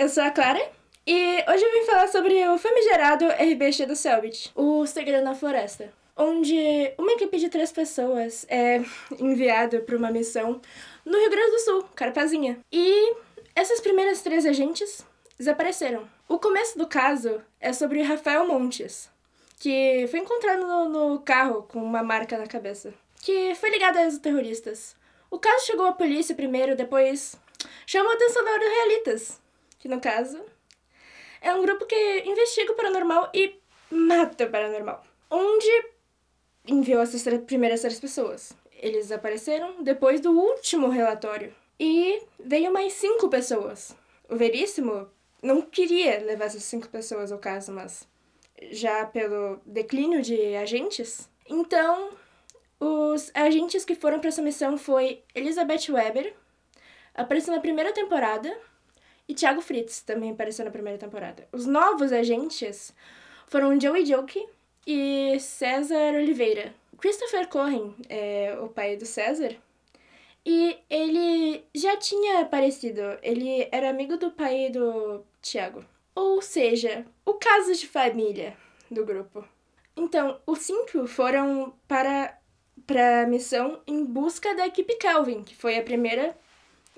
eu sou a Clara e hoje eu vim falar sobre o famigerado RBX do Selbit, O Segredo na Floresta, onde uma equipe de três pessoas é enviada para uma missão no Rio Grande do Sul, Carpazinha. E essas primeiras três agentes desapareceram. O começo do caso é sobre Rafael Montes, que foi encontrado no, no carro com uma marca na cabeça, que foi ligado aos terroristas. O caso chegou à polícia primeiro, depois chamou a atenção da realistas que no caso é um grupo que investiga o paranormal e mata o paranormal. Onde enviou essas primeiras três pessoas. Eles desapareceram depois do último relatório. E veio mais cinco pessoas. O Veríssimo não queria levar essas cinco pessoas ao caso, mas já pelo declínio de agentes. Então, os agentes que foram para essa missão foi Elizabeth Weber, apareceu na primeira temporada, e Thiago Fritz também apareceu na primeira temporada. Os novos agentes foram Joey Joke e César Oliveira. Christopher Cohen é o pai do César e ele já tinha aparecido. Ele era amigo do pai do Thiago. Ou seja, o caso de família do grupo. Então, os cinco foram para para a missão em busca da equipe Kelvin, que foi a primeira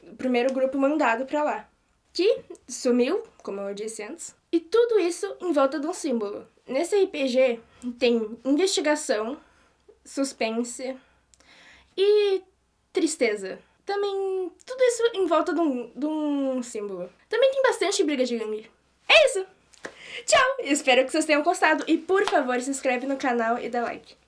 o primeiro grupo mandado para lá que sumiu, como eu disse antes, e tudo isso em volta de um símbolo. Nesse RPG tem investigação, suspense e tristeza. Também tudo isso em volta de um, de um símbolo. Também tem bastante briga de gangue. É isso! Tchau! Espero que vocês tenham gostado e por favor se inscreve no canal e dá like.